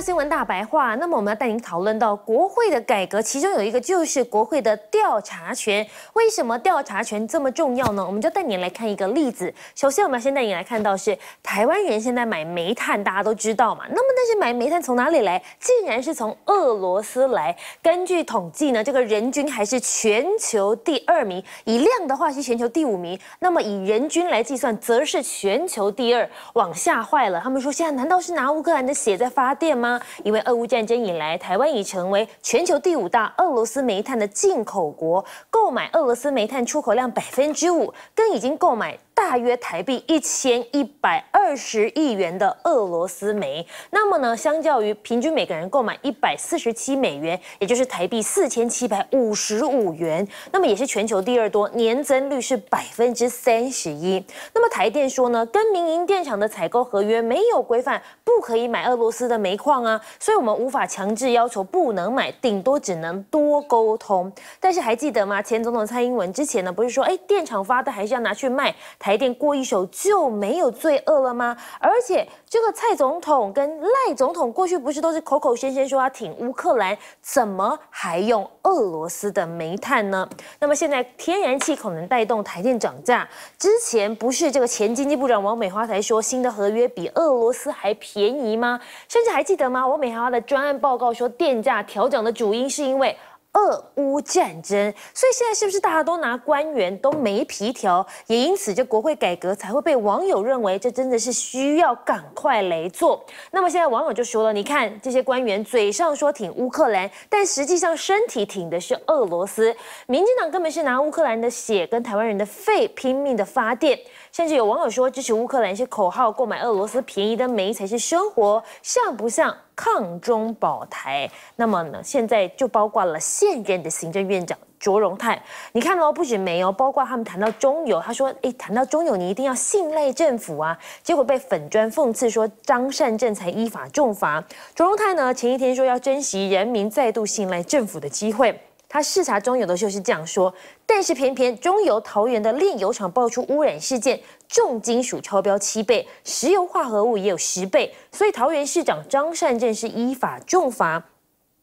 新闻大白话，那么我们要带您讨论到国会的改革，其中有一个就是国会的调查权。为什么调查权这么重要呢？我们就带您来看一个例子。首先，我们要先带您来看到是台湾人现在买煤炭，大家都知道嘛。那么，但是买煤炭从哪里来？竟然是从俄罗斯来。根据统计呢，这个人均还是全球第二名，以量的话是全球第五名。那么以人均来计算，则是全球第二。往下坏了，他们说现在难道是拿乌克兰的血在发电吗？因为俄乌战争以来，台湾已成为全球第五大俄罗斯煤炭的进口国，购买俄罗斯煤炭出口量百分之五，跟已经购买。大约台币一千一百二十亿元的俄罗斯煤，那么呢，相较于平均每个人购买一百四十七美元，也就是台币四千七百五十五元，那么也是全球第二多，年增率是百分之三十一。那么台电说呢，跟民营电厂的采购合约没有规范，不可以买俄罗斯的煤矿啊，所以我们无法强制要求不能买，顶多只能多沟通。但是还记得吗？前总统蔡英文之前呢，不是说哎，电厂发的还是要拿去卖台。台电过一手就没有罪恶了吗？而且这个蔡总统跟赖总统过去不是都是口口声声说要挺乌克兰，怎么还用俄罗斯的煤炭呢？那么现在天然气可能带动台电涨价，之前不是这个前经济部长王美花才说新的合约比俄罗斯还便宜吗？甚至还记得吗？王美花的专案报告说电价调整的主因是因为。俄乌战争，所以现在是不是大家都拿官员都没皮条，也因此这国会改革才会被网友认为这真的是需要赶快来做？那么现在网友就说了，你看这些官员嘴上说挺乌克兰，但实际上身体挺的是俄罗斯。民进党根本是拿乌克兰的血跟台湾人的肺拼命的发电，甚至有网友说支持乌克兰一些口号，购买俄罗斯便宜的煤才是生活，像不像？抗中保台，那么呢？现在就包括了现任的行政院长卓荣泰。你看哦，不仅没有包括他们谈到中友，他说：“哎，谈到中友，你一定要信赖政府啊。”结果被粉砖讽刺说张善政才依法重罚。卓荣泰呢，前一天说要珍惜人民再度信赖政府的机会。他视察中油的时候是这样说，但是偏偏中油桃园的炼油厂爆出污染事件，重金属超标七倍，石油化合物也有十倍，所以桃园市长张善政是依法重罚。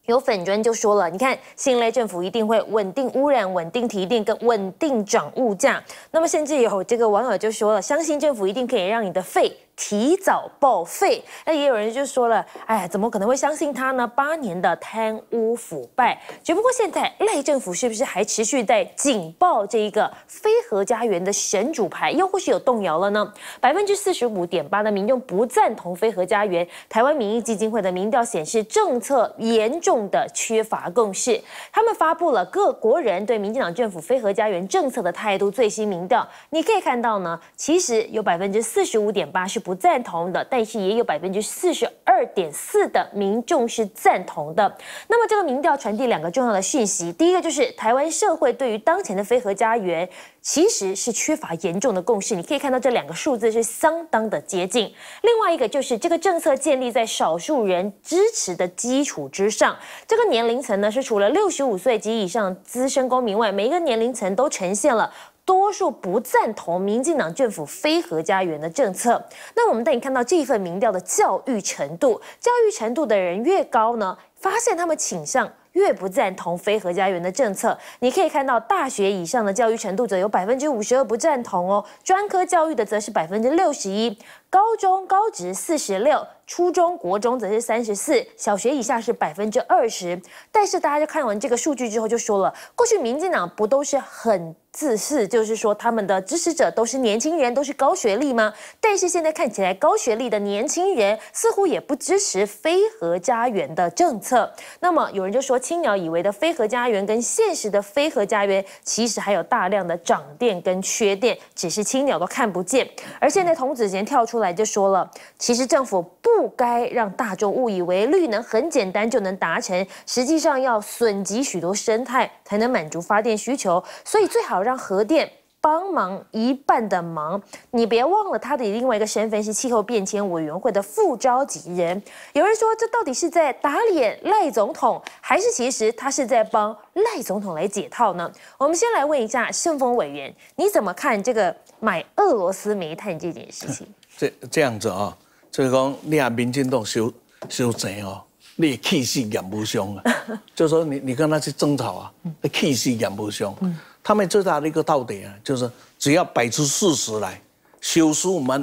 有粉砖就说了，你看新内政府一定会稳定污染、稳定提炼跟稳定涨物价。那么甚至有这个网友就说了，相信政府一定可以让你的肺。提早报废，那也有人就说了：“哎，怎么可能会相信他呢？八年的贪污腐败，只不过现在赖政府是不是还持续在警报这一个非核家园的神主牌，又或是有动摇了呢？”百分之四十五点八的民众不赞同非核家园。台湾民意基金会的民调显示，政策严重的缺乏共识。他们发布了各国人对民进党政府非核家园政策的态度最新民调，你可以看到呢，其实有百分之四十五点八是。不赞同的，但是也有百分之四十二点四的民众是赞同的。那么这个民调传递两个重要的讯息：第一个就是台湾社会对于当前的非核家园其实是缺乏严重的共识。你可以看到这两个数字是相当的接近。另外一个就是这个政策建立在少数人支持的基础之上。这个年龄层呢是除了六十五岁及以上资深公民外，每一个年龄层都呈现了。多数不赞同民进党政府非核家园的政策。那我们你看到这一份民调的教育程度，教育程度的人越高呢，发现他们倾向越不赞同非核家园的政策。你可以看到大学以上的教育程度者有百分之五十二不赞同哦，专科教育的则是百分之六十一，高中高职四十六。初中国中则是三十四，小学以下是百分之二十。但是大家就看完这个数据之后，就说了：过去民进党不都是很自私，就是说他们的支持者都是年轻人，都是高学历吗？但是现在看起来，高学历的年轻人似乎也不支持非核家园的政策。那么有人就说，青鸟以为的非核家园跟现实的非核家园其实还有大量的涨电跟缺电，只是青鸟都看不见。而现在童子贤跳出来就说了：其实政府不。不该让大众误以为绿能很简单就能达成，实际上要损及许多生态才能满足发电需求，所以最好让核电帮忙一半的忙。你别忘了他的另外一个身份是气候变迁委员会的副召集人。有人说这到底是在打脸赖总统，还是其实他是在帮赖总统来解套呢？我们先来问一下盛丰委员，你怎么看这个买俄罗斯煤炭这件事情？这这样子啊。所以讲，你啊，民进当修修正哦，你气势赶不凶啊。就说你，你跟他去争吵啊，那气势赶不凶。他们最大的一个道理啊，就是只要摆出事实来，输输唔难。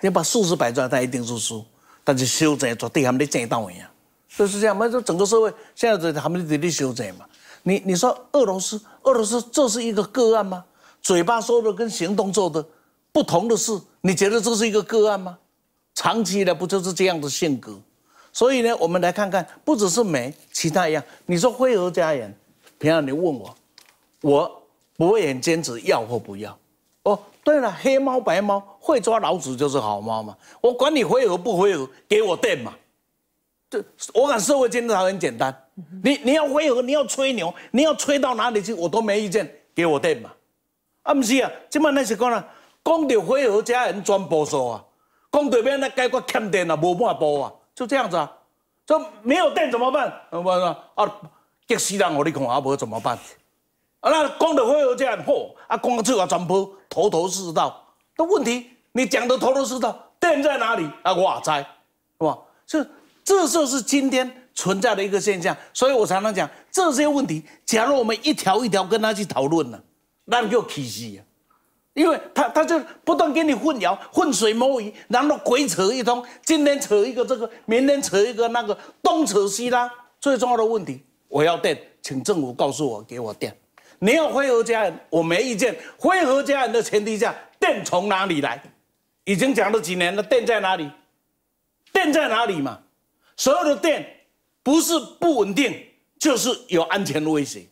你把事实摆出来，他一定是输。但是修正绝对他们咧正斗赢。就是这样。我们说整个社会现在在他们咧咧修正嘛。你你说俄罗斯，俄罗斯这是一个个案吗？嘴巴说的跟行动做的不同的事，你觉得这是一个个案吗？长期的不就是这样的性格，所以呢，我们来看看，不只是美，其他一样。你说灰鹅家人，平常你问我，我不会很坚持要或不要。哦，对了，黑猫白猫会抓老鼠就是好猫嘛，我管你灰鹅不灰鹅，给我电嘛。这我敢社会监督塔很简单，你你要灰鹅，你要吹牛，你要吹到哪里去，我都没意见，给我电嘛。啊，不是啊，今嘛那是讲啦，讲到灰鹅家人全部说啊。光台边那解决欠电啊，无半步啊，就这样子啊，说没有电怎么办？啊，激死人我你看啊，无怎么办？啊，那光的会有这样好啊？光的做法全部头头是道。那问题你讲的头头是道，电在哪里啊？火在，是吧？这这就是今天存在的一个现象。所以我常常讲，这些问题，假如我们一条一条跟他去讨论呢，那就气死啊。因为他他就不断给你混淆、浑水摸鱼，然后鬼扯一通。今天扯一个这个，明天扯一个那个，东扯西拉。最重要的问题，我要电，请政府告诉我给我电。你要辉和家人，我没意见。辉和家人的前提下，电从哪里来？已经讲了几年了，电在哪里？电在哪里嘛？所有的电不是不稳定，就是有安全威胁。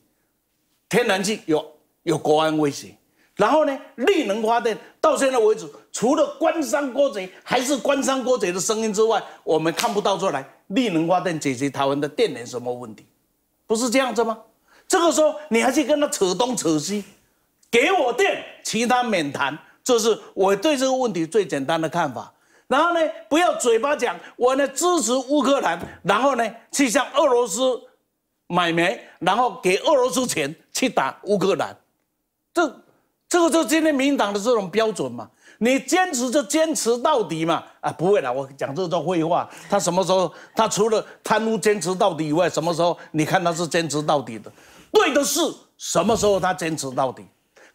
天然气有有国安威胁。然后呢，绿能发电到现在为止，除了官商勾结还是官商勾结的声音之外，我们看不到出来绿能发电解决台湾的电能什么问题，不是这样子吗？这个时候你还去跟他扯东扯西，给我电，其他免谈。这是我对这个问题最简单的看法。然后呢，不要嘴巴讲，我呢支持乌克兰，然后呢去向俄罗斯买煤，然后给俄罗斯钱去打乌克兰，这。这个就是今天民党的这种标准嘛？你坚持就坚持到底嘛？啊，不会啦，我讲这种废话。他什么时候他除了贪污坚持到底以外，什么时候你看他是坚持到底的？对的事什么时候他坚持到底？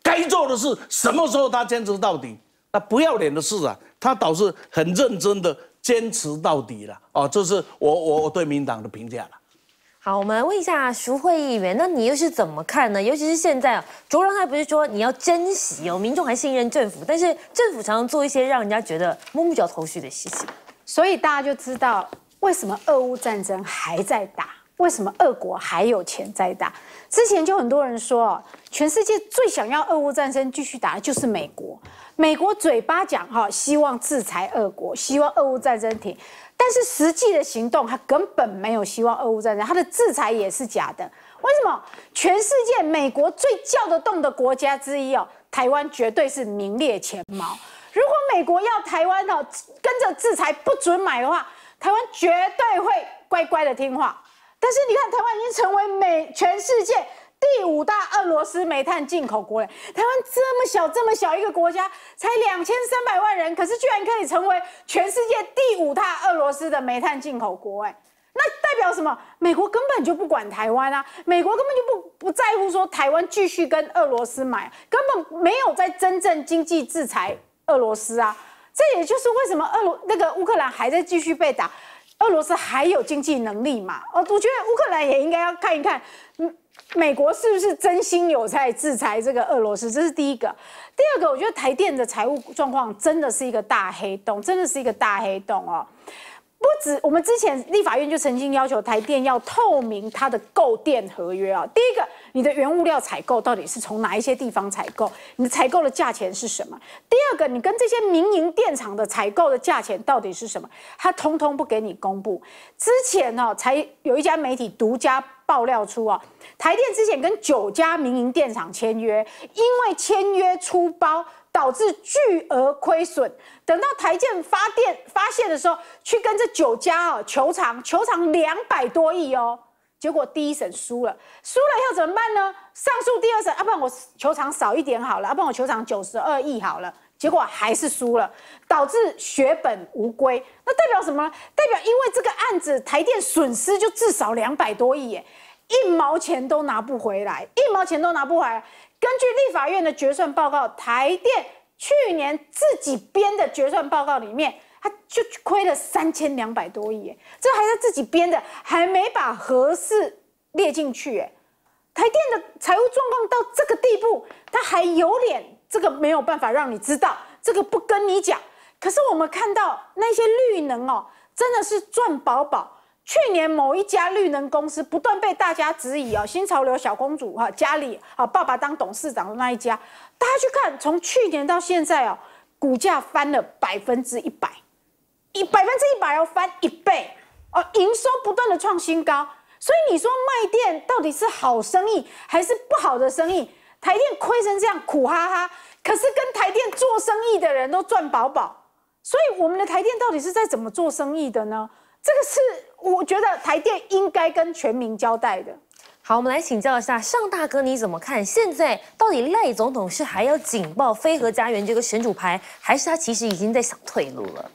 该做的事什么时候他坚持到底？那不要脸的事啊，他倒是很认真的坚持到底了。哦，这是我我我对民党的评价了。好，我们问一下苏慧议员，那你又是怎么看呢？尤其是现在啊，卓龙他不是说你要珍惜哦，民众还信任政府，但是政府常常做一些让人家觉得摸不着头绪的事情，所以大家就知道为什么俄乌战争还在打，为什么俄国还有钱在打。之前就很多人说全世界最想要俄乌战争继续打的就是美国。美国嘴巴讲哈，希望制裁俄国，希望俄乌战争停，但是实际的行动，他根本没有希望俄乌战争，他的制裁也是假的。为什么？全世界美国最叫得动的国家之一哦，台湾绝对是名列前茅。如果美国要台湾哦跟着制裁，不准买的话，台湾绝对会乖乖的听话。但是你看，台湾已经成为美全世界。第五大俄罗斯煤炭进口国台湾这么小这么小一个国家，才两千三百万人，可是居然可以成为全世界第五大俄罗斯的煤炭进口国哎，那代表什么？美国根本就不管台湾啊，美国根本就不不在乎说台湾继续跟俄罗斯买，根本没有在真正经济制裁俄罗斯啊。这也就是为什么俄罗那个乌克兰还在继续被打，俄罗斯还有经济能力嘛？哦，我觉得乌克兰也应该要看一看，嗯。美国是不是真心有在制裁这个俄罗斯？这是第一个。第二个，我觉得台电的财务状况真的是一个大黑洞，真的是一个大黑洞哦。不止我们之前立法院就曾经要求台电要透明它的购电合约啊。第一个，你的原物料采购到底是从哪一些地方采购？你采购的价钱是什么？第二个，你跟这些民营电厂的采购的价钱到底是什么？它通通不给你公布。之前呢，才有一家媒体独家。爆料出啊，台电之前跟九家民营电厂签约，因为签约出包导致巨额亏损。等到台电发电发现的时候，去跟这九家啊求偿，求偿两百多亿哦。结果第一审输了，输了要怎么办呢？上诉第二审啊，不然我求偿少一点好了，不然我求偿九十二亿好了。结果还是输了，导致血本无归。那代表什么？代表因为这个案子，台电损失就至少两百多亿耶，一毛钱都拿不回来，一毛钱都拿不回来。根据立法院的决算报告，台电去年自己编的决算报告里面，它就亏了三千两百多亿耶，这还是自己编的，还没把合适列进去耶。台电的财务状况到这个地步，它还有脸？这个没有办法让你知道，这个不跟你讲。可是我们看到那些绿能哦，真的是赚饱饱。去年某一家绿能公司不断被大家质疑哦，新潮流小公主哈，家里啊爸爸当董事长的那一家，大家去看，从去年到现在哦，股价翻了百分之一百，以百分之一百要翻一倍哦，营收不断的创新高。所以你说卖电到底是好生意还是不好的生意？台电亏成这样，苦哈哈。可是跟台电做生意的人都赚饱饱，所以我们的台电到底是在怎么做生意的呢？这个是我觉得台电应该跟全民交代的。好，我们来请教一下尚大哥，你怎么看？现在到底赖总统是还要警报飞核家园这个神主牌，还是他其实已经在想退路了？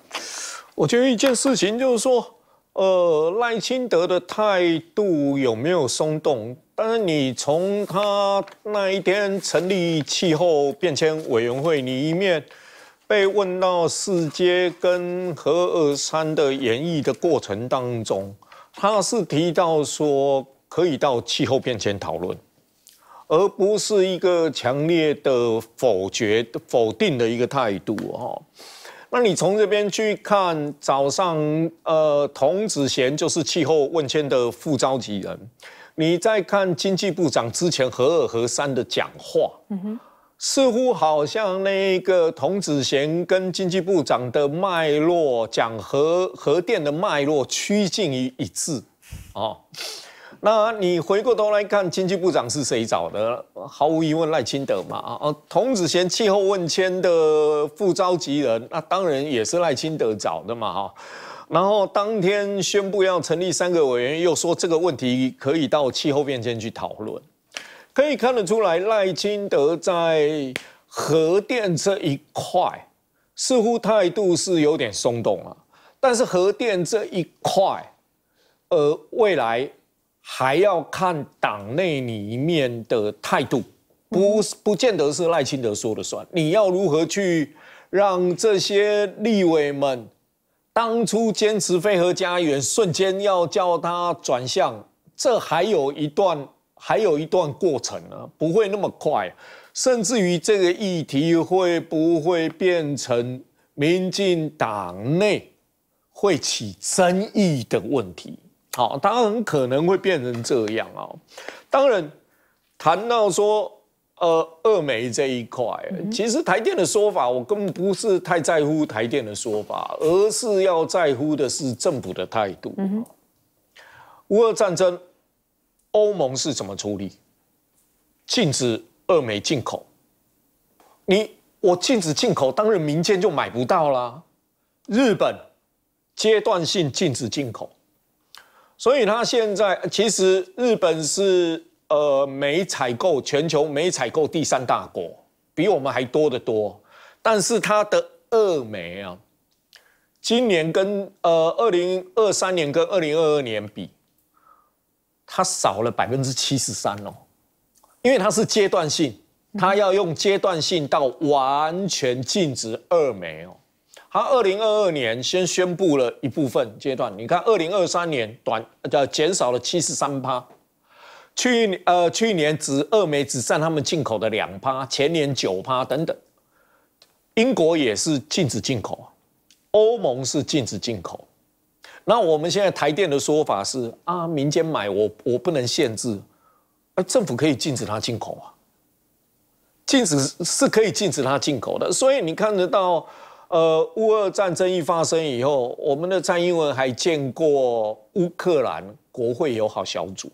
我觉得一件事情就是说，呃，赖清德的态度有没有松动？但是你从他那一天成立气候变迁委员会，你一面被问到四阶跟和二三的演绎的过程当中，他是提到说可以到气候变迁讨论，而不是一个强烈的否决、否定的一个态度哈。那你从这边去看，早上呃，童子贤就是气候问迁的副召集人。你再看经济部长之前合二合三的讲话，似乎好像那个童子贤跟经济部长的脉络讲核核电的脉络趋近于一致，哦，那你回过头来看经济部长是谁找的，毫无疑问赖清德嘛，啊，童子贤气候问签的副召集人，那当然也是赖清德找的嘛，哈。然后当天宣布要成立三个委员，又说这个问题可以到气候变迁去讨论，可以看得出来赖清德在核电这一块似乎态度是有点松动了。但是核电这一块，呃，未来还要看党内里面的态度，不不见得是赖清德说了算。你要如何去让这些立委们？当初坚持飞核家园，瞬间要叫他转向，这还有一段，还有一段过程呢，不会那么快。甚至于这个议题会不会变成民进党内会起争议的问题？好，当很可能会变成这样啊。当然，谈到说。呃，俄美这一块，其实台电的说法，我根本不是太在乎台电的说法，而是要在乎的是政府的态度。嗯乌俄战争，欧盟是怎么处理？禁止俄美进口。你我禁止进口，当然民间就买不到啦。日本阶段性禁止进口，所以他现在其实日本是。呃，煤采购全球煤采购第三大国，比我们还多得多。但是它的二煤啊，今年跟呃二零二三年跟二零二二年比，它少了百分之七十三哦，因为它是阶段性，它要用阶段性到完全禁止二煤哦。它二零二二年先宣布了一部分阶段，你看二零二三年短呃减少了七十三趴。去呃去年只二美只占他们进口的两趴，前年九趴等等。英国也是禁止进口欧盟是禁止进口。那我们现在台电的说法是啊，民间买我我不能限制，而政府可以禁止他进口啊。禁止是可以禁止他进口的。所以你看得到，呃，乌二战争一发生以后，我们的蔡英文还见过乌克兰国会友好小组。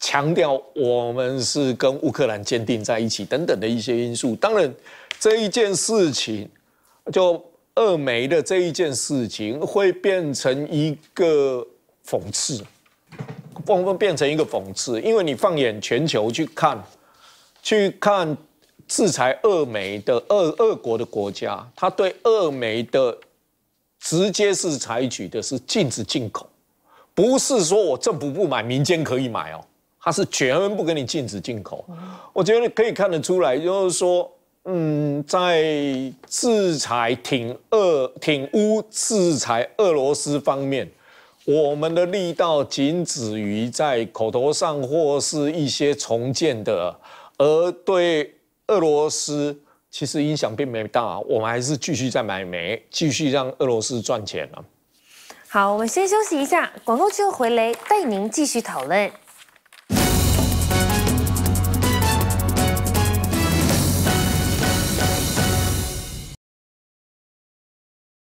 强调我们是跟乌克兰坚定在一起等等的一些因素，当然这一件事情，就俄媒的这一件事情会变成一个讽刺，会不会变成一个讽刺？因为你放眼全球去看，去看制裁俄媒的俄俄国的国家，他对俄媒的直接是采取的是禁止进口，不是说我政府不买，民间可以买哦。他是全部不给你禁止进口，我觉得可以看得出来，就是说，嗯，在制裁、挺俄、挺污、制裁俄罗斯方面，我们的力道仅止于在口头上或是一些重建的，而对俄罗斯其实影响并没大，我们还是继续在买煤，继续让俄罗斯赚钱了。好，我们先休息一下，广告之后回来带您继续讨论。